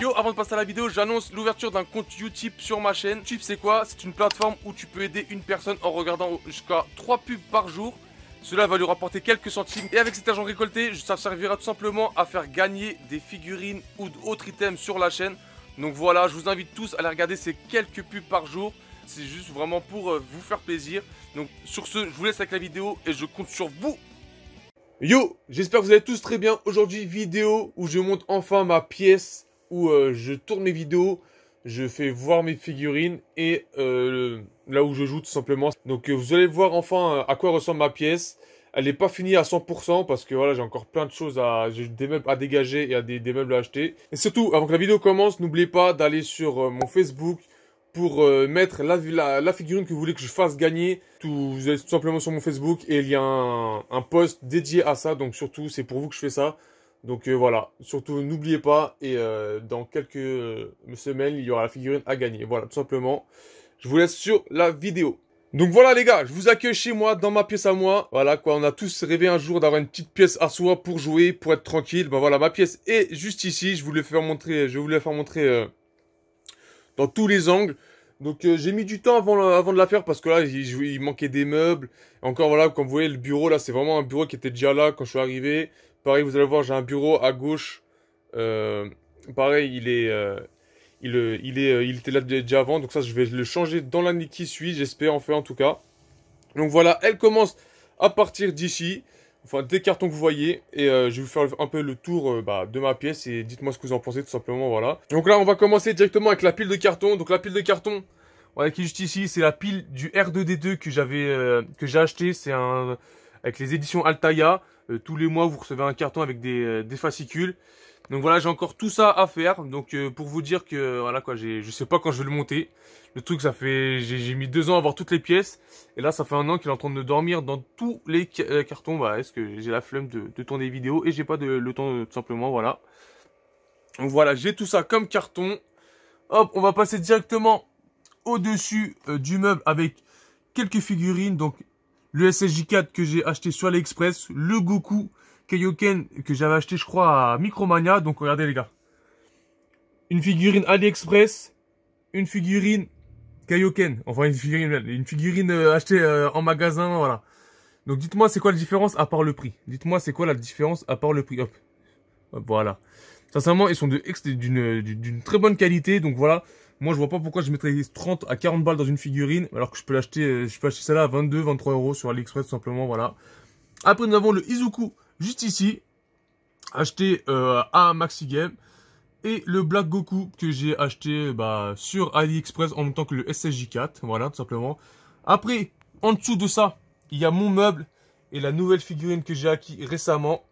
Yo, avant de passer à la vidéo, j'annonce l'ouverture d'un compte Utip sur ma chaîne. Utip, c'est quoi C'est une plateforme où tu peux aider une personne en regardant jusqu'à 3 pubs par jour. Cela va lui rapporter quelques centimes et avec cet argent récolté, ça servira tout simplement à faire gagner des figurines ou d'autres items sur la chaîne. Donc voilà, je vous invite tous à aller regarder ces quelques pubs par jour. C'est juste vraiment pour euh, vous faire plaisir. Donc sur ce, je vous laisse avec la vidéo et je compte sur vous Yo, j'espère que vous allez tous très bien. Aujourd'hui, vidéo où je monte enfin ma pièce, où euh, je tourne mes vidéos, je fais voir mes figurines et euh, là où je joue tout simplement. Donc euh, vous allez voir enfin à quoi ressemble ma pièce. Elle n'est pas finie à 100% parce que voilà, j'ai encore plein de choses à... à dégager et à des, meubles à acheter. Et surtout, avant que la vidéo commence, n'oubliez pas d'aller sur mon Facebook, pour euh, mettre la, figurine que vous voulez que je fasse gagner. Tout, vous êtes tout simplement sur mon Facebook et il y a un, post dédié à ça. Donc surtout, c'est pour vous que je fais ça. Donc euh, voilà, surtout n'oubliez pas et euh, dans quelques semaines, il y aura la figurine à gagner. Voilà, tout simplement. Je vous laisse sur la vidéo. Donc voilà les gars, je vous accueille chez moi, dans ma pièce à moi. Voilà quoi, on a tous rêvé un jour d'avoir une petite pièce à soi pour jouer, pour être tranquille. Ben voilà, ma pièce est juste ici. Je voulais faire montrer, je voulais faire montrer dans tous les angles. Donc euh, j'ai mis du temps avant, de la faire parce que là il, manquait des meubles. Encore voilà, comme vous voyez le bureau là, c'est vraiment un bureau qui était déjà là quand je suis arrivé. Pareil, vous allez voir, j'ai un bureau à gauche. Euh, pareil, il est, euh, il, est, il était là déjà avant. Donc ça, je vais le changer dans l'année qui suit. J'espère en fait en tout cas. Donc voilà, elle commence à partir d'ici enfin des cartons que vous voyez et euh, je vais vous faire un peu le tour euh, bah, de ma pièce et dites-moi ce que vous en pensez tout simplement voilà. Donc là on va commencer directement avec la pile de cartons. Donc la pile de cartons voilà, qui est juste ici c'est la pile du R2D2 que j'avais euh, que j'ai acheté c'est un avec les éditions Altaïa. tous les mois vous recevez un carton avec des, des fascicules donc voilà, j'ai encore tout ça à faire. Donc euh, pour vous dire que voilà quoi, je sais pas quand je vais le monter. Le truc, ça fait, j'ai mis deux ans à avoir toutes les pièces. Et là, ça fait un an qu'il est en train de dormir dans tous les euh, cartons. Bah, est-ce que j'ai la flemme de, tourner des vidéos et j'ai pas de, le temps euh, tout simplement, voilà. Donc voilà, j'ai tout ça comme carton. Hop, on va passer directement au-dessus du meuble avec quelques figurines. Donc le SSJ4 que j'ai acheté sur AliExpress, le Goku Kaioken que j'avais acheté, je crois, à Micromania. Donc, regardez, les gars. Une figurine AliExpress. Une figurine Kaioken. Enfin, une figurine, une figurine euh, achetée euh, en magasin, voilà. Donc, dites-moi, c'est quoi la différence à part le prix Dites-moi, c'est quoi la différence à part le prix Hop. voilà. Sincèrement, ils sont d'une très bonne qualité. Donc, voilà. Moi, je vois pas pourquoi je mettrais 30 à 40 balles dans une figurine, alors que je peux l'acheter, euh, je peux acheter celle-là à 22, 23 euros sur AliExpress, simplement, voilà. Après, nous avons le Izuku juste ici, acheté à euh, Maxi Game. Et le Black Goku que j'ai acheté bah, sur AliExpress en même temps que le SSJ4. Voilà, tout simplement. Après, en dessous de ça, il y a mon meuble et la nouvelle figurine que j'ai acquis récemment.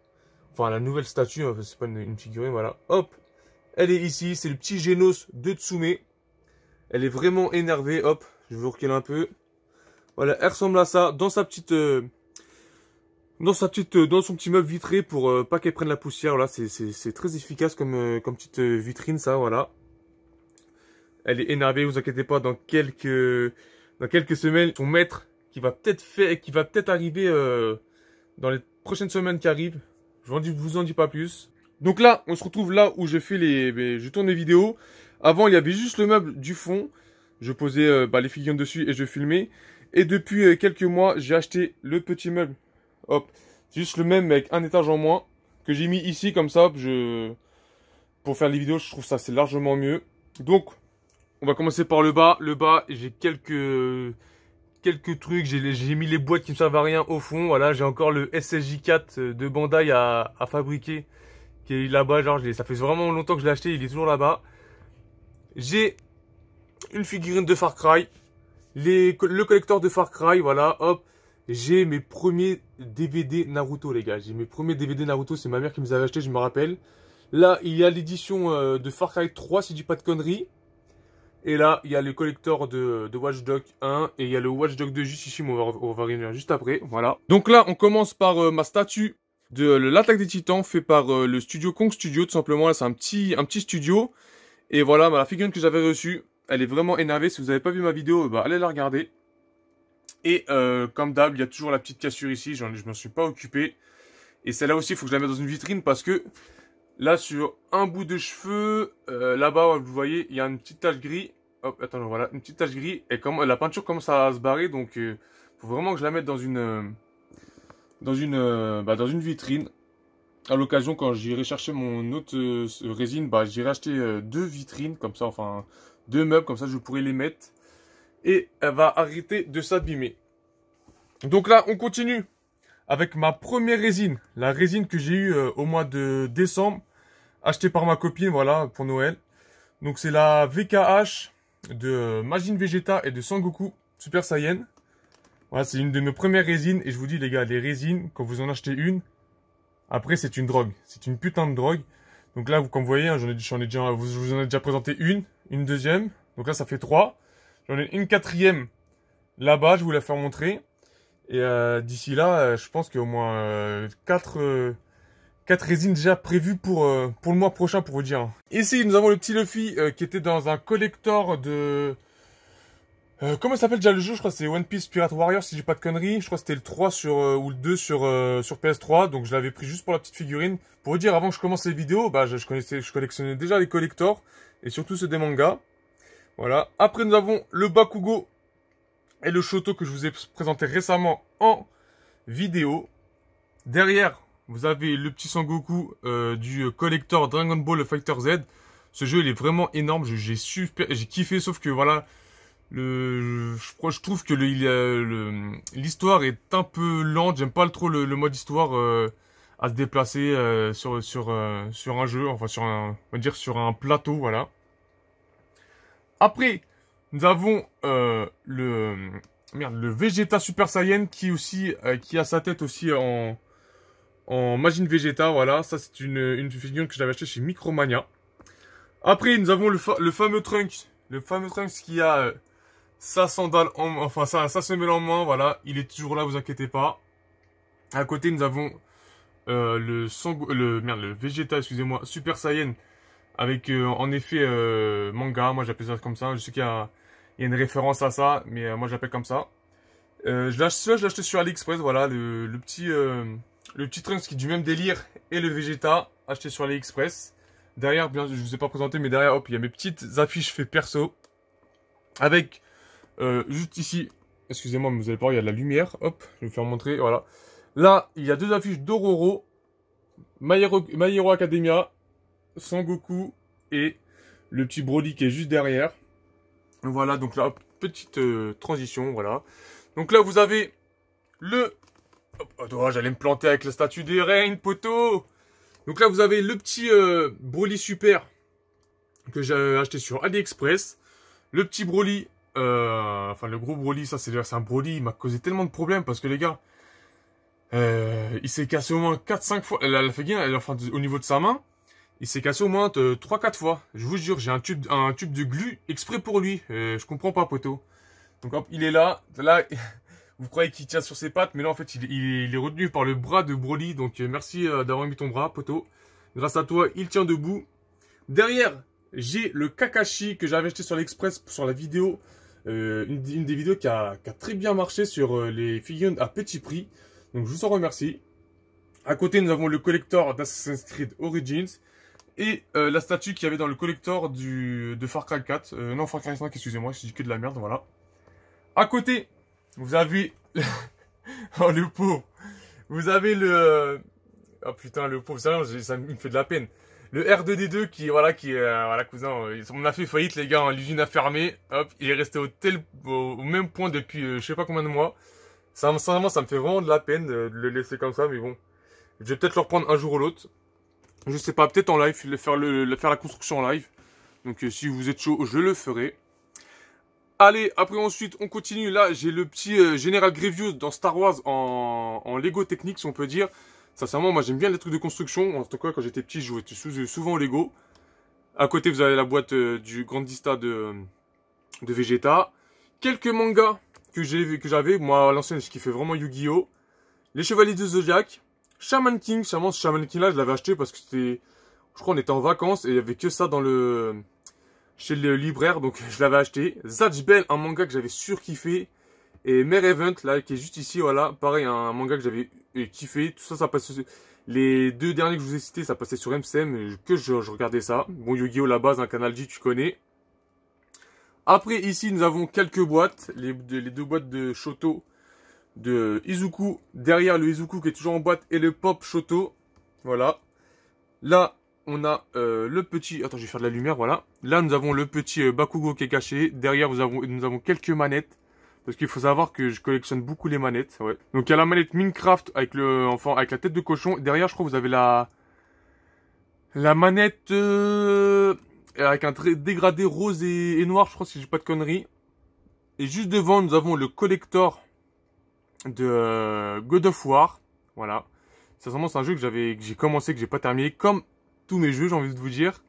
Enfin, la nouvelle statue, hein, c'est pas une, figurine, voilà. Hop, elle est ici. C'est le petit Genos de Tsume. Elle est vraiment énervée. Hop, je vous recule un peu. Voilà, elle ressemble à ça dans sa petite... Euh, dans sa petite, euh, dans son petit meuble vitré pour euh, pas qu'elle prenne la poussière. là c'est très efficace comme, euh, comme petite vitrine, ça, voilà. Elle est énervée, vous inquiétez pas, dans quelques, dans quelques semaines, son maître, qui va peut-être faire, qui va peut-être arriver dans les prochaines semaines qui arrivent. Je vous en dis, vous en dis pas plus. Donc là, on se retrouve là où je fais les, ben, je tourne les vidéos. Avant, il y avait juste le meuble du fond. Je posais bah, les figurines dessus et je filmais. Et depuis quelques mois, j'ai acheté le petit meuble Hop, juste le même avec un étage en moins que j'ai mis ici comme ça. Je... Pour faire les vidéos, je trouve ça c'est largement mieux. Donc, on va commencer par le bas. Le bas, j'ai quelques quelques trucs. J'ai mis les boîtes qui ne servent à rien au fond. Voilà, j'ai encore le SSJ4 euh, de Bandai à, à fabriquer qui est là-bas. Genre, ça fait vraiment longtemps que je l'ai acheté. Il est toujours là-bas. J'ai une figurine de Far Cry, les, le collecteur de Far Cry. Voilà, hop. J'ai mes premiers DVD Naruto, les gars. J'ai mes premiers DVD Naruto. C'est ma mère qui me les avait achetés, je me rappelle. Là, il y a l'édition euh, de Far Cry 3, si je dis pas de conneries. Et là, il y a le collector de, Watch Dogs 1 et il y a le Watch Dogs 2 juste ici, on va, revenir juste après. Voilà. Donc là, on commence par euh, ma statue de euh, l'attaque des titans fait par le studio Kong Studio, tout simplement. Là, c'est un petit, un petit studio. Et voilà, bah, la figurine que j'avais reçue, elle est vraiment énervée. Si vous n'avez pas vu ma vidéo, bah, allez la regarder. Et euh, comme d'hab, il y a toujours la petite cassure ici, je m'en suis pas occupé. Et celle-là aussi, il faut que je la mette dans une vitrine parce que là, sur un bout de cheveux, euh, là-bas, vous voyez, il y a une petite tache gris. Hop, attends, voilà, une petite tache gris. Et comme la peinture commence à se barrer, donc il euh, faut vraiment que je la mette dans une, dans une, bah, dans une vitrine. À l'occasion, quand j'irai chercher mon autre résine, bah, j'irai acheter deux vitrines comme ça, enfin deux meubles comme ça, je pourrais les mettre et elle va arrêter de s'abîmer. Donc là, on continue avec ma première résine, la résine que j'ai eue euh, au mois de décembre, achetée par ma copine, voilà, pour Noël. Donc c'est la VKH de Magine Vegeta et de Sangoku Super Saiyan. Voilà, c'est une de mes premières résines, et je vous dis les gars, les résines, quand vous en achetez une, après c'est une drogue, c'est une putain de drogue. Donc là, vous, comme vous voyez, hein, je j'en ai, déjà, vous, vous en ai déjà présenté une, une deuxième, donc là ça fait trois. J'en ai une quatrième là-bas, je vous la faire montrer. Et euh, d'ici là, euh, je pense qu'il y a au moins euh, 4, euh, résines déjà prévues pour, pour le mois prochain, pour vous dire. Ici, nous avons le petit Luffy qui était dans un collector de... comment s'appelle déjà le jeu Je crois que c'est One Piece Pirate Warrior, si j'ai pas de conneries. Je crois que c'était le 3 sur, ou le 2 sur, sur PS3. Donc je l'avais pris juste pour la petite figurine. Pour vous dire, avant que je commence les vidéos, bah, je, connaissais, je collectionnais déjà les collectors. Et surtout ceux des mangas. Voilà. Après, nous avons le Bakugo et le Shoto que je vous ai présenté récemment en vidéo. Derrière, vous avez le petit Sangoku Goku euh, du collector Dragon Ball Fighter Z. Ce jeu, il est vraiment énorme. J'ai kiffé, sauf que voilà, le, je, je trouve que l'histoire est un peu lente. J'aime pas trop le, mode histoire euh, à se déplacer euh, sur sur un jeu, enfin sur un, on va dire sur un plateau, voilà. Après, nous avons euh, le merde, le Vegeta Super Saiyan qui aussi euh, qui a sa tête aussi en en Magine Vegeta. Voilà, ça c'est une, une figure que j'avais acheté chez Micromania. Après, nous avons le, fameux Trunks, le fameux Trunks qui a euh, sa sandale en enfin ça ça se met en main. Voilà, il est toujours là, vous inquiétez pas. À côté, nous avons le, le merde, le Vegeta, excusez-moi, Super Saiyan avec euh, en effet euh, manga, moi j'appelle ça comme ça, je sais qu'il y, a une référence à ça, mais euh, moi j'appelle comme ça. je l'achète sur AliExpress, voilà, le, petit le petit Trunks qui est du même délire et le Vegeta acheté sur AliExpress. Derrière, bien, je vous ai pas présenté, mais derrière, hop, il y a mes petites affiches fait perso. Avec juste ici, excusez-moi, mais vous allez pas, il y a de la lumière, hop, je vais vous faire montrer, voilà. Là, il y a deux affiches d'Ororo, My, My Academia Goku et le petit Broly qui est juste derrière. Voilà, donc la petite euh, transition, voilà. Donc là, vous avez le... Ah, oh, j'allais me planter avec la statue des reines, poteau Donc là, vous avez le petit euh, Broly Super que j'ai acheté sur AliExpress. Le petit Broly, euh, enfin le gros Broly, ça c'est un Broly, il m'a causé tellement de problèmes parce que les gars, il s'est cassé au moins 4-5 fois. Elle a fait gain, enfin, au niveau de sa main. Il s'est cassé au moins 3-4 euh, fois. Je vous jure, j'ai un tube, un tube de glu exprès pour lui. je euh, je comprends pas, poteau. Donc hop, il est là. Là, vous croyez qu'il tient sur ses pattes, mais là, en fait, il, est retenu par le bras de Broly. Donc euh, merci d'avoir mis ton bras, poteau. Grâce à toi, il tient debout. Derrière, j'ai le Kakashi que j'avais acheté sur l'Express sur la vidéo. une, des vidéos qui a, très bien marché sur les figurines à petit prix. Donc je vous en remercie. À côté, nous avons le collector d'Assassin's Creed Origins et euh, la statue qu'il y avait dans le collector du, de Far Cry 4. Euh, non, Far Cry 5, excusez-moi, je dis que de la merde, voilà. À côté, vous avez... oh, le pauvre Vous avez le... Euh, oh, putain, le pauvre, ça, ça me fait de la peine. Le R2D2 qui, voilà, qui voilà, cousin, on a fait faillite, les gars, hein, l'usine a fermé, hop, il est resté au, tel, au, même point depuis je sais pas combien de mois. Ça, sincèrement, ça me fait vraiment de la peine de le laisser comme ça, mais bon. Je vais peut-être le reprendre un jour ou l'autre. Je sais pas, peut-être en live, faire, la construction en live. Donc euh, si vous êtes chaud, je le ferai. Allez, après ensuite, on continue. Là, j'ai le petit euh, Général Grievous dans Star Wars en, en Lego si on peut dire. Sincèrement, moi j'aime bien les trucs de construction. En tout cas, quand j'étais petit, je jouais souvent au Lego. À côté, vous avez la boîte euh, du Grandista de, de Vegeta. Quelques mangas que j'avais. Moi, à l'ancienne, qui fait vraiment Yu-Gi-Oh! Les Chevaliers de Zodiac. Shaman King, sûrement ce Shaman King là, je l'avais acheté parce que c'était. Je crois on était en vacances et il n'y avait que ça dans le. chez le libraire, donc je l'avais acheté. Zatch Bell, un manga que j'avais surkiffé. Et Mare Event, là, qui est juste ici, voilà. Pareil, un manga que j'avais kiffé. Tout ça, ça passe. Les deux derniers que je vous ai cités, ça passait sur MCM, que je, regardais ça. Bon, Yu-Gi-Oh! la base, un canal G tu connais. Après, ici, nous avons quelques boîtes. Les, les deux boîtes de Shoto de Izuku. Derrière le Izuku qui est toujours en boîte et le Pop Shoto. Voilà. Là, on a euh, le petit... Attends, je vais faire de la lumière, voilà. Là, nous avons le petit euh, Bakugo qui est caché. Derrière, nous avons... nous avons quelques manettes. Parce qu'il faut savoir que je collectionne beaucoup les manettes, ouais. Donc, il y a la manette Minecraft avec, le... enfant avec la tête de cochon. Derrière, je crois, que vous avez la... La manette... Euh, avec un trait dégradé rose et... noir, je crois, si j'ai pas de conneries. Et juste devant, nous avons le collector de euh, God of War. Voilà. C'est un jeu que j'avais, que j'ai commencé, que j'ai pas terminé, comme tous mes jeux, j'ai envie de vous dire.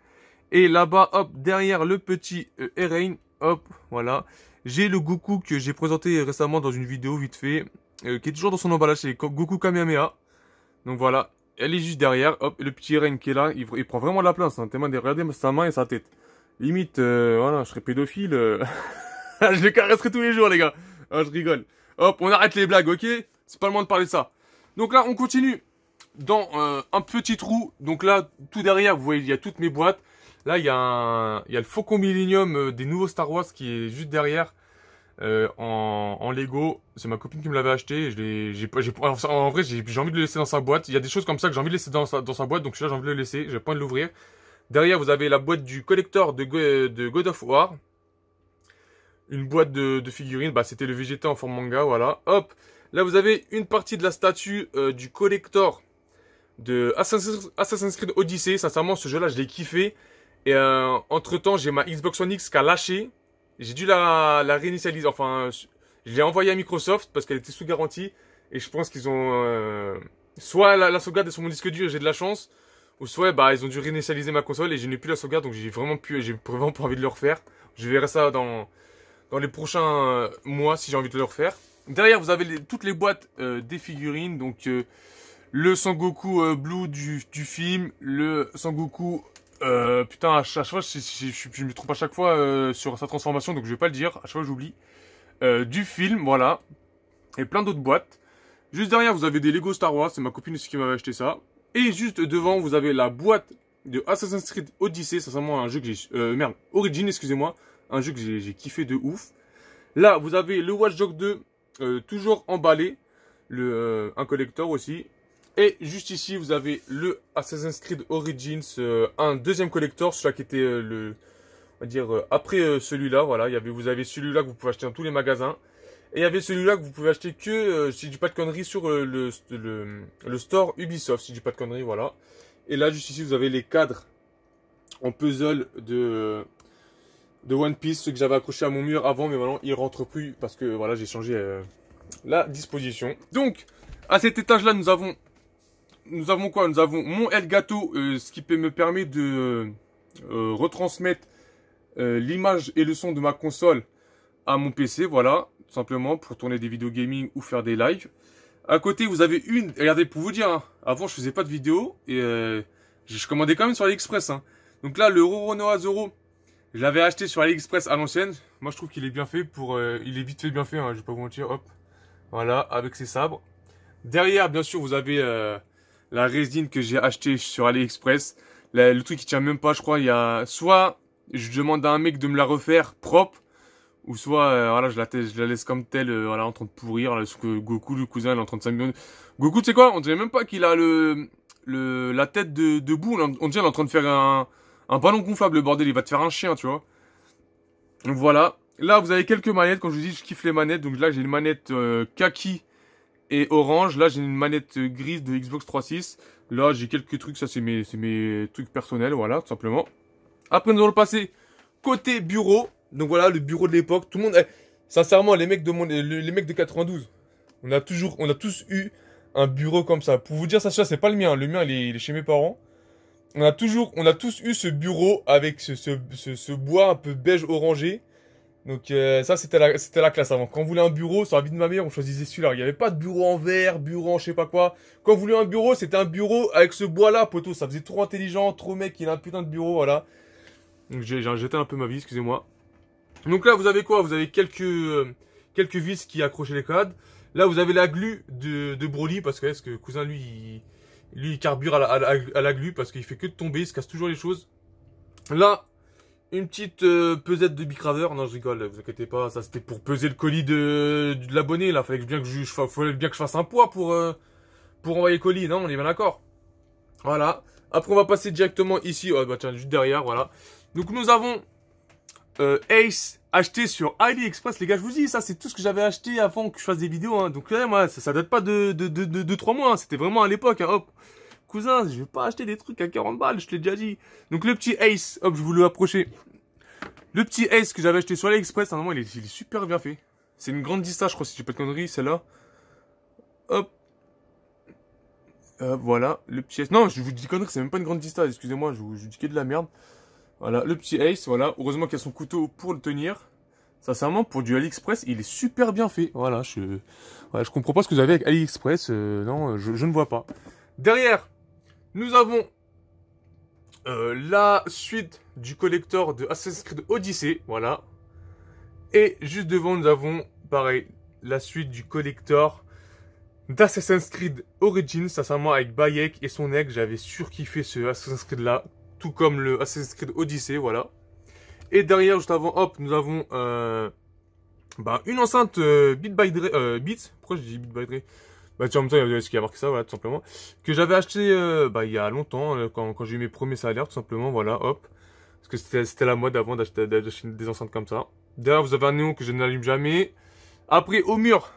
Et là-bas, hop, derrière le petit euh, Eren hop, voilà. J'ai le Goku que j'ai présenté récemment dans une vidéo vite fait, euh, qui est toujours dans son emballage, c'est Goku Kamehameha. Donc voilà, elle est juste derrière, hop, le petit Eren qui est là, il, prend vraiment la place, hein, regardez sa main et sa tête. Limite, voilà, je serais pédophile, je le caresserais tous les jours les gars. Ah, je rigole. Hop, on arrête les blagues, ok C'est pas le moment de parler de ça. Donc là, on continue dans euh, un petit trou. Donc là, tout derrière, vous voyez, il y a toutes mes boîtes. Là, il y a, le Faucon Millennium euh, des nouveaux Star Wars qui est juste derrière euh, en, Lego. C'est ma copine qui me l'avait acheté. en vrai, j'ai, envie de le laisser dans sa boîte. Il y a des choses comme ça que j'ai envie de laisser dans sa, boîte. Donc là j'ai envie de le laisser. J'ai pas envie de l'ouvrir. Derrière, vous avez la boîte du collector de, de God of War une boîte de, figurines. Bah, c'était le Vegeta en forme manga, voilà. Hop, là vous avez une partie de la statue euh, du collector de Assassin's Creed Odyssey. Sincèrement, ce jeu-là, je l'ai kiffé. Et euh, entre-temps, j'ai ma Xbox One X qui a lâché. J'ai dû la, réinitialiser. Enfin, je l'ai envoyée à Microsoft parce qu'elle était sous garantie. Et je pense qu'ils ont... Euh, soit la, sauvegarde est sur mon disque dur j'ai de la chance. Ou soit bah, ils ont dû réinitialiser ma console et je n'ai plus la sauvegarde. Donc j'ai vraiment, plus, vraiment pas envie de le refaire. Je verrai ça dans, dans les prochains euh, mois si j'ai envie de le refaire. Derrière, vous avez toutes les boîtes euh, des figurines. Donc, euh, le Sangoku Goku Blue du, film, le Sangoku... putain, à chaque fois, je, je, me trompe à chaque fois sur sa transformation, donc je vais pas le dire. À chaque fois, j'oublie. du film, voilà. Et plein d'autres boîtes. Juste derrière, vous avez des Lego Star Wars. C'est ma copine qui m'avait acheté ça. Et juste devant, vous avez la boîte de Assassin's Creed Odyssey. C'est un jeu que j'ai... merde, Origin, excusez-moi. Un jeu que j'ai kiffé de ouf. Là, vous avez le Watch Dog 2, euh, toujours emballé. Euh, un collector aussi. Et juste ici, vous avez le Assassin's Creed Origins, euh, un deuxième collector, celui-là qui était le, on va dire après celui-là. Voilà, vous avez celui-là que vous pouvez acheter dans tous les magasins, et il y avait celui-là que vous pouvez acheter que, si je dis pas de conneries, sur le, le, store Ubisoft, si je dis pas de conneries, voilà. Et là, juste ici, vous avez les cadres en puzzle de de One Piece, ce que j'avais accroché à mon mur avant, mais maintenant il rentre plus parce que voilà, j'ai changé euh, la disposition. Donc, à cet étage-là, nous avons, nous avons quoi Nous avons mon Elgato, euh, ce qui me permet de euh, retransmettre l'image et le son de ma console à mon PC, voilà, simplement pour tourner des vidéos gaming ou faire des lives. À côté, vous avez une, regardez, pour vous dire, hein, avant je faisais pas de vidéo et je commandais quand même sur AliExpress. Hein. Donc là, le Roronoa Zoro, je l'avais acheté sur AliExpress à l'ancienne. Moi, je trouve qu'il est bien fait pour, euh, il est vite fait bien fait, je hein, je vais pas vous mentir. Hop, voilà, avec ses sabres. Derrière, bien sûr, vous avez euh, la résine que j'ai achetée sur AliExpress. le truc qui tient même pas, je crois. Il y a soit je demande à un mec de me la refaire propre, ou soit euh, je la, laisse comme telle, voilà, en train de pourrir. que Goku, le cousin, il est en train de millions. Goku, tu sais quoi On dirait même pas qu'il a le, la tête debout. On dirait qu'il est en train de faire un un ballon gonflable, le bordel, il va te faire un chien, tu vois. Donc voilà. Là, vous avez quelques manettes. Quand je vous dis, je kiffe les manettes. Donc là, j'ai une manette euh, kaki et orange. Là, j'ai une manette euh, grise de Xbox 3.6. Là, j'ai quelques trucs. Ça, c'est mes, mes trucs personnels. Voilà, tout simplement. Après, nous allons passer côté bureau. Donc voilà, le bureau de l'époque. Tout le monde... Eh, sincèrement, les mecs, de mon, les, mecs de 92, on a, toujours, on a tous eu un bureau comme ça. Pour vous dire, ça, c'est pas le mien. Le mien, il est chez mes parents on a toujours, on a tous eu ce bureau avec ce, ce, ce, bois un peu beige orangé. Donc euh, ça c'était la, c'était la classe avant. Quand on voulait un bureau, sur la vie de ma mère, on choisissait celui-là. Il n'y avait pas de bureau en verre, bureau en je sais pas quoi. Quand on voulait un bureau, c'était un bureau avec ce bois-là, poteau. Ça faisait trop intelligent, trop mec, il a un putain de bureau, voilà. Donc j'ai, jeté un peu ma vie, excusez-moi. Donc là vous avez quoi Vous avez quelques, euh, quelques vis qui accrochaient les cadres. Là vous avez la glu de, de Broly, parce que, est-ce que cousin lui, il lui, il carbure à la, glu parce qu'il fait que de tomber, il se casse toujours les choses. Là, une petite euh, pesette de bicraveur. Non, je rigole, vous inquiétez pas, ça c'était pour peser le colis de, l'abonné. Là, fallait bien que je, bien que je fasse un poids pour, euh, pour envoyer le colis. Non, on est bien d'accord. Voilà. Après, on va passer directement ici. Oh, bah tiens, juste derrière, voilà. Donc, nous avons euh, Ace acheté sur AliExpress, les gars, je vous dis, ça c'est tout ce que j'avais acheté avant que je fasse des vidéos, hein. donc là, moi, ça, date pas de, de, de, 3 mois, hein. c'était vraiment à l'époque, hein. hop, cousin, je vais pas acheter des trucs à 40 balles, je te l'ai déjà dit, donc le petit Ace, hop, je vous le approcher, le petit Ace que j'avais acheté sur AliExpress, normalement, il est, il est super bien fait, c'est une grande dista, je crois, si j'ai pas de conneries, celle-là, hop, euh, voilà, le petit Ace, non, je vous dis conneries, c'est même pas une grande dista, excusez-moi, je, vous dis de la merde, voilà, le petit Ace, voilà. Heureusement qu'il y a son couteau pour le tenir. Sincèrement, pour du AliExpress, il est super bien fait. Voilà, je, ne je comprends pas ce que vous avez avec AliExpress. Euh, non, je, ne vois pas. Derrière, nous avons euh, la suite du collector de Assassin's Creed Odyssey. Voilà. Et juste devant, nous avons, pareil, la suite du collector d'Assassin's Creed Origins. Sincèrement, avec Bayek et son ex, j'avais surkiffé ce Assassin's Creed-là comme le Assassin's Creed Odyssey, voilà. Et derrière, juste avant, hop, nous avons euh, bah, une enceinte euh, Bit by Dre, euh, pourquoi je dis Beat by Dre bah tiens, en même temps, il y a ce qui a marqué ça, voilà, tout simplement. Que j'avais acheté bah, il y a longtemps, quand, quand j'ai eu mes premiers salaires, tout simplement, voilà, hop. Parce que c'était la mode avant d'acheter des enceintes comme ça. Derrière, vous avez un néon que je n'allume jamais. Après, au mur,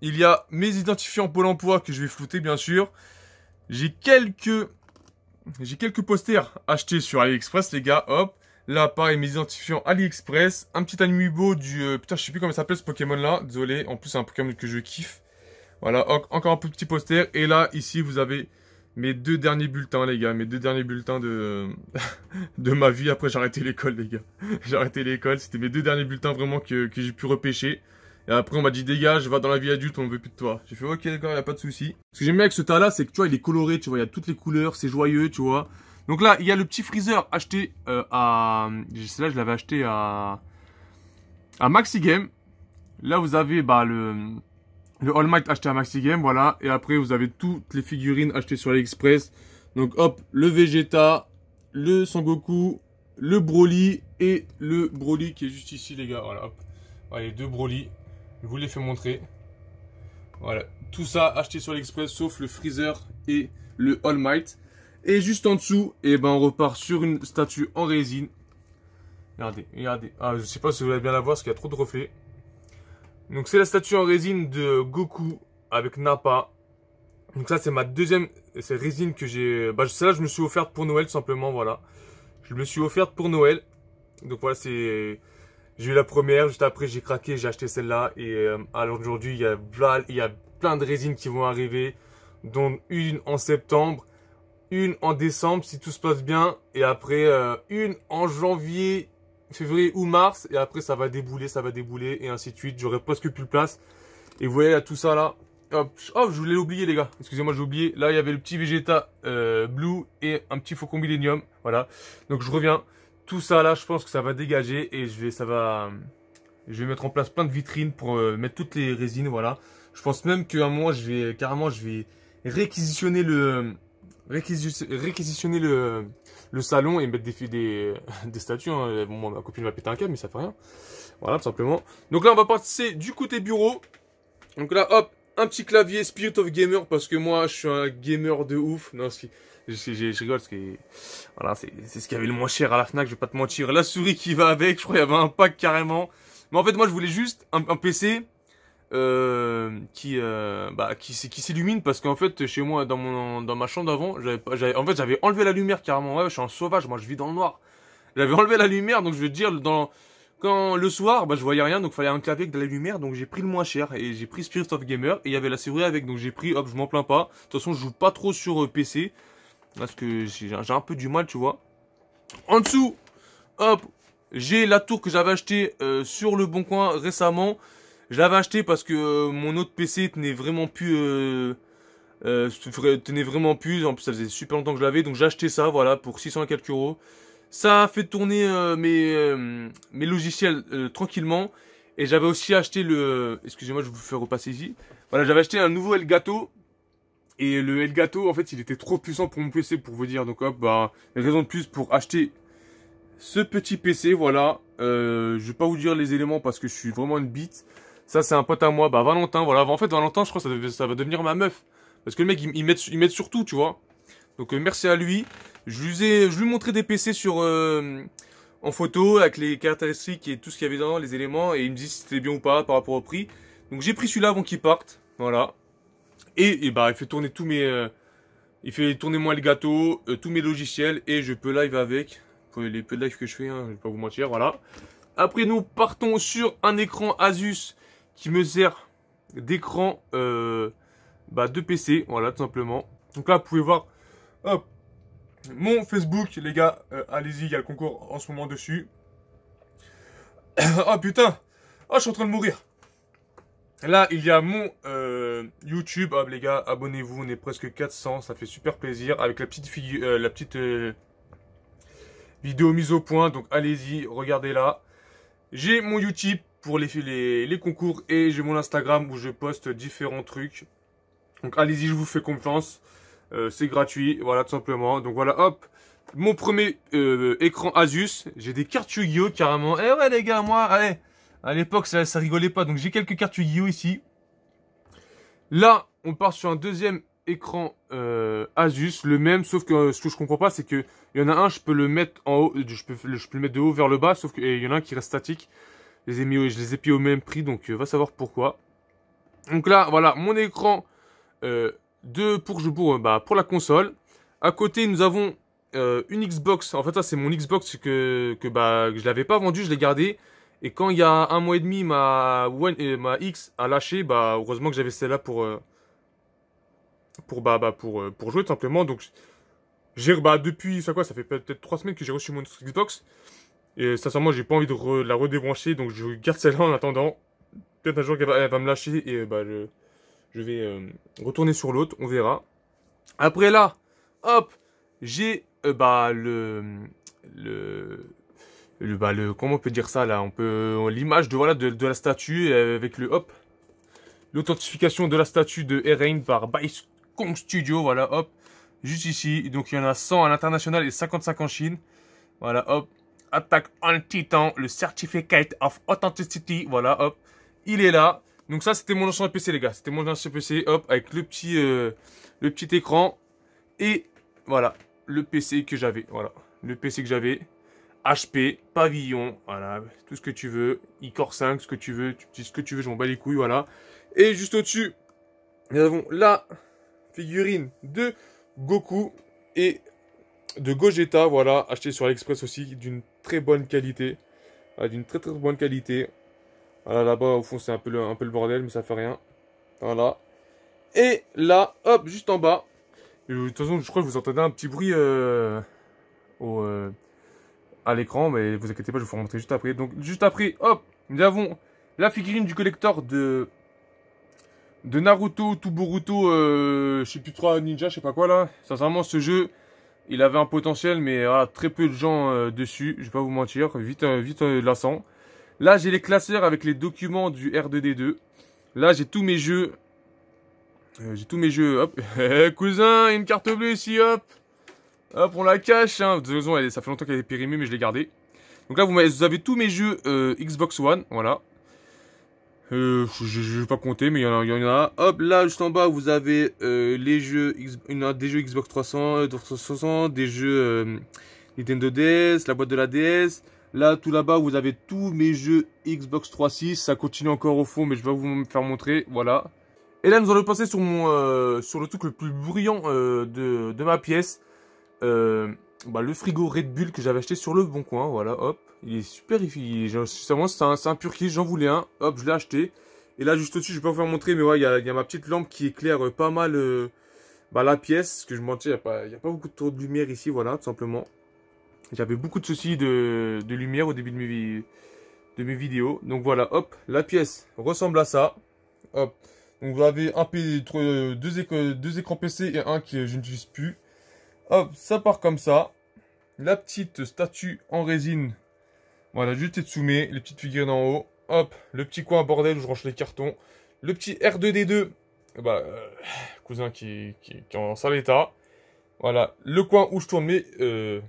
il y a mes identifiants Pôle emploi que je vais flouter, bien sûr. J'ai quelques j'ai quelques posters achetés sur AliExpress, les gars. Hop. Là, pareil, mes identifiants AliExpress. Un petit beau du... Euh, putain, je sais plus comment il s'appelle ce Pokémon-là. Désolé. En plus, c'est un Pokémon que je kiffe. Voilà. encore un petit poster. Et là, ici, vous avez mes deux derniers bulletins, les gars. Mes deux derniers bulletins de, de ma vie. Après, j'ai arrêté l'école, les gars. j'ai arrêté l'école. C'était mes deux derniers bulletins, vraiment, que, que j'ai pu repêcher. Et après, on m'a dit, dégage, va dans la vie adulte, on veut plus de toi. J'ai fait, ok, d'accord, il a pas de souci. Ce que j'aime bien avec ce tas là, c'est que tu vois, il est coloré, tu vois, il y a toutes les couleurs, c'est joyeux, tu vois. Donc là, il y a le petit freezer acheté euh, à. Celle-là, je l'avais acheté à. À Maxi Game. Là, vous avez bah, le. Le All Might acheté à Maxi Game, voilà. Et après, vous avez toutes les figurines achetées sur AliExpress. Donc hop, le Vegeta, le Sangoku, le Broly et le Broly qui est juste ici, les gars. Voilà, hop. Voilà, les deux Broly. Je vous l'ai fait montrer. Voilà, tout ça acheté sur l'Express sauf le Freezer et le All Might. Et juste en dessous, et eh ben, on repart sur une statue en résine. Regardez, regardez. Ah, je sais pas si vous allez bien la voir parce qu'il y a trop de reflets. Donc c'est la statue en résine de Goku avec Nappa. Donc ça c'est ma deuxième c'est résine que j'ai... Bah, celle-là je me suis offerte pour Noël simplement, voilà. Je me suis offerte pour Noël. Donc voilà, c'est... J'ai eu la première, juste après j'ai craqué, j'ai acheté celle-là. Et euh, alors aujourd'hui, il y, a, plein de résines qui vont arriver, dont une en septembre, une en décembre si tout se passe bien, et après euh, une en janvier, février ou mars, et après ça va débouler, ça va débouler, et ainsi de suite. J'aurais presque plus de place. Et vous voyez a tout ça là, oh, je voulais oublié les gars, excusez-moi, j'ai oublié. Là, il y avait le petit Vegeta euh, Blue et un petit Faucon Millennium, voilà. Donc je reviens tout ça là, je pense que ça va dégager et je vais, ça va, je vais mettre en place plein de vitrines pour euh, mettre toutes les résines, voilà. Je pense même qu'à un moment, je vais carrément, je vais réquisitionner le, réquisitionner le, le salon et mettre des, des, des statues. Hein. Bon, ma copine va péter un câble, mais ça fait rien. Voilà, tout simplement. Donc là, on va passer du côté bureau. Donc là, hop, un petit clavier Spirit of Gamer parce que moi je suis un gamer de ouf. Non, qui... je, je, rigole parce que voilà, c'est ce qui avait le moins cher à la Fnac, je vais pas te mentir. La souris qui va avec, je crois qu'il y avait un pack carrément. Mais en fait, moi je voulais juste un, PC euh, qui euh, bah, qui, s'illumine parce qu'en fait chez moi dans mon dans ma chambre d'avant, j'avais en fait j'avais enlevé la lumière carrément. Ouais, je suis un sauvage, moi je vis dans le noir. J'avais enlevé la lumière donc je veux dire dans le soir, bah, je voyais rien, donc fallait un clavier avec de la lumière, donc j'ai pris le moins cher et j'ai pris Spirit of Gamer et il y avait la souris avec, donc j'ai pris, hop, je m'en plains pas. De toute façon, je joue pas trop sur euh, PC parce que j'ai un peu du mal, tu vois. En dessous, hop, j'ai la tour que j'avais achetée euh, sur le bon coin récemment. Je l'avais achetée parce que euh, mon autre PC tenait vraiment plus. tenait vraiment plus. En plus, ça faisait super longtemps que je l'avais. Donc j'ai acheté ça, voilà, pour 600 et quelques euros. Ça fait tourner euh, mes, euh, mes logiciels euh, tranquillement. Et j'avais aussi acheté le... Excusez-moi, je vous fais repasser ici. Voilà, j'avais acheté un nouveau Elgato. Et le Elgato, en fait, il était trop puissant pour mon PC, pour vous dire. Donc, hop, bah, raison de plus pour acheter ce petit PC, voilà. je vais pas vous dire les éléments parce que je suis vraiment une bite. Ça, c'est un pote à moi, bah, Valentin, voilà. En fait, Valentin, je crois que ça, va devenir ma meuf. Parce que le mec, il, il m'aide il sur tout, tu vois. Donc, merci à lui. Je lui, ai, je lui des PC sur, euh, en photo avec les caractéristiques et tout ce qu'il y avait dedans, les éléments, et il me dit si c'était bien ou pas par rapport au prix. Donc j'ai pris celui-là avant qu'il parte, voilà. Et, bah il fait tourner tous mes, euh, il fait tourner moi le gâteau, euh, tous mes logiciels et je peux live avec. Les peu de live que je fais, hein, je vais pas vous mentir, voilà. Après nous partons sur un écran Asus qui me sert d'écran euh, bah, de PC, voilà tout simplement. Donc là vous pouvez voir, hop, mon Facebook, les gars, euh, allez-y, il y a le concours en ce moment dessus. oh putain Oh, je suis en train de mourir Là, il y a mon euh, YouTube. les gars, abonnez-vous, on est presque 400, ça fait super plaisir. Avec la petite, euh, la petite vidéo mise au point, donc allez-y, regardez-la. J'ai mon YouTube pour les, les concours et j'ai mon Instagram où je poste différents trucs. Donc allez-y, je vous fais confiance. Euh, c'est gratuit, voilà tout simplement. Donc voilà, hop, mon premier euh, écran Asus. J'ai des cartes Yu-Gi-Oh carrément. Eh ouais les gars, moi, à l'époque ça, ça rigolait pas. Donc j'ai quelques cartes yu ici. Là, on part sur un deuxième écran euh, Asus, le même, sauf que ce que je comprends pas, c'est que il y en a un, je peux le mettre en haut, je peux, je peux le mettre de haut vers le bas, sauf qu'il y en a un qui reste statique. Je les ai mis, je les ai au même prix, donc va savoir pourquoi. Donc là, voilà, mon écran deux pour, pour, euh, bah, pour la console. À côté, nous avons euh, une Xbox. En fait, ça, c'est mon Xbox que, que, bah, je l'avais pas vendu, je l'ai gardé. Et quand il y a un mois et demi, ma, One, euh, ma X a lâché, bah, heureusement que j'avais celle-là pour, pour, bah, bah, pour, pour jouer, tout simplement. Donc, j'ai, bah, depuis, ça quoi, ça fait peut-être trois semaines que j'ai reçu mon Xbox. Et sincèrement, j'ai pas envie de la redébrancher, donc je garde celle-là en attendant. Peut-être un jour qu'elle va, me lâcher et bah, je, je vais euh, retourner sur l'autre, on verra. Après là, hop, j'ai euh, bah, le, le, le, bah, le, comment on peut dire ça là On peut l'image de voilà de, la statue euh, avec le hop, l'authentification de la statue de Erain par Kong Studio, voilà hop, juste ici. Donc il y en a 100 à l'international et 55 en Chine. Voilà hop, attaque on titan, le certificate of authenticity, voilà hop, il est là. Donc ça, c'était mon ancien PC, les gars. C'était mon ancien PC, hop, avec le petit, euh, le petit écran. Et voilà, le PC que j'avais. Voilà, le PC que j'avais. HP, pavillon, voilà, tout ce que tu veux. iCore 5, ce que tu veux. Tu dis ce que tu veux, je m'en bats les couilles, voilà. Et juste au-dessus, nous avons la figurine de Goku et de Gogeta, voilà, acheté sur AliExpress aussi, d'une très bonne qualité. d'une très très bonne qualité. Voilà, là-bas, au fond, c'est un, peu le, bordel, mais ça fait rien. Voilà. Et là, hop, juste en bas. Euh, de toute façon, je crois que vous entendez un petit bruit euh, euh, à l'écran, mais vous inquiétez pas, je vous vous montrer juste après. Donc, juste après, hop, nous avons la figurine du collector de de Naruto, Tuburuto, je euh, je sais plus trop, Ninja, je sais pas quoi là. Sincèrement, ce jeu, il avait un potentiel, mais voilà, ah, très peu de gens dessus, je vais pas vous mentir, vite, vite lassant. Là, j'ai les classeurs avec les documents du R2D2. Là, j'ai tous mes jeux. Euh, j'ai tous mes jeux. Hop. Eh, cousin, une carte bleue ici, hop. Hop, on la cache. Hein. ça fait longtemps qu'elle est périmée, mais je l'ai gardée. Donc là, vous avez, tous mes jeux euh, Xbox One. Voilà. Euh, je ne vais pas compter, mais il y, en a, Hop, là, juste en bas, vous avez les jeux, des jeux Xbox 300, 360, des jeux Nintendo DS, la boîte de la DS. Là, tout là-bas, vous avez tous mes jeux Xbox 360. Ça continue encore au fond, mais je vais vous faire montrer. Voilà. Et là, nous allons passer sur, euh, le truc le plus bruyant euh, de, ma pièce. Euh, bah, le frigo Red Bull que j'avais acheté sur le Bon Coin. Voilà, hop. Il est super efficace. C'est un, pur kit, J'en voulais un. Hop, je l'ai acheté. Et là, juste au-dessus, je vais pas vous faire montrer, mais ouais, il y a, ma petite lampe qui éclaire pas mal bah, la pièce. Parce que je mentais, il n'y a, a, pas beaucoup trop de lumière ici. Voilà, tout simplement. J'avais beaucoup de soucis de, lumière au début de mes, de mes vidéos. Donc voilà, hop, la pièce ressemble à ça. Hop. Donc vous avez un deux, deux écrans PC et un que je n'utilise plus. Hop, ça part comme ça. La petite statue en résine. Voilà, juste soumée. les petites figurines en haut. Hop, le petit coin bordel où je range les cartons. Le petit R2D2. Bah, euh, cousin qui, qui, est en sale état. Voilà, le coin où je tourne mes, euh,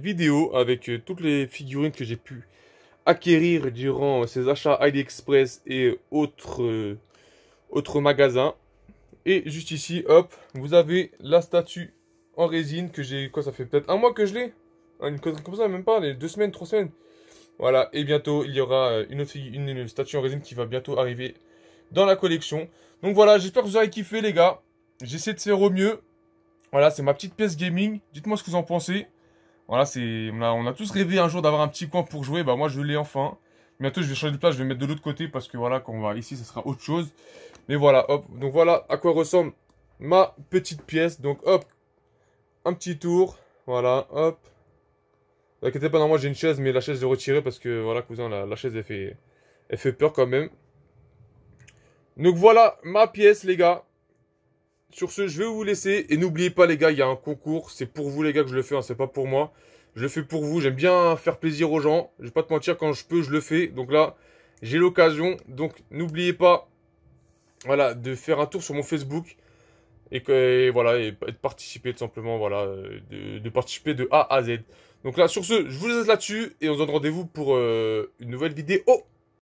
vidéo avec euh, toutes les figurines que j'ai pu acquérir durant ces achats AliExpress et autres, euh, autres magasins. Et juste ici, hop, vous avez la statue en résine que j'ai, quoi, ça fait peut-être un mois que je l'ai ah, Une connerie comme ça, même pas, les deux semaines, trois semaines. Voilà, et bientôt, il y aura euh, une, autre, une, statue en résine qui va bientôt arriver dans la collection. Donc voilà, j'espère que vous avez kiffé, les gars. J'essaie de faire au mieux. Voilà, c'est ma petite pièce gaming. Dites-moi ce que vous en pensez. Voilà, on, a, tous rêvé un jour d'avoir un petit coin pour jouer. Bah moi, je l'ai enfin. Bientôt, je vais changer de place, je vais mettre de l'autre côté parce que voilà, quand on va ici, ça sera autre chose. Mais voilà, hop. Donc voilà à quoi ressemble ma petite pièce. Donc hop, un petit tour. Voilà, hop. Ne bah, inquiétez pas, non, moi j'ai une chaise, mais la chaise est retirée parce que voilà, cousin, la, chaise elle elle fait peur quand même. Donc voilà ma pièce, les gars. Sur ce, je vais vous laisser. Et n'oubliez pas, les gars, il y a un concours. C'est pour vous, les gars, que je le fais. Ce hein. c'est pas pour moi. Je le fais pour vous. J'aime bien faire plaisir aux gens. Je vais pas te mentir, quand je peux, je le fais. Donc là, j'ai l'occasion. Donc n'oubliez pas, voilà, de faire un tour sur mon Facebook. Et, que, voilà, et, de participer tout simplement, voilà, euh, de, participer de A à Z. Donc là, sur ce, je vous laisse là-dessus et on se donne rendez-vous pour euh, une nouvelle vidéo.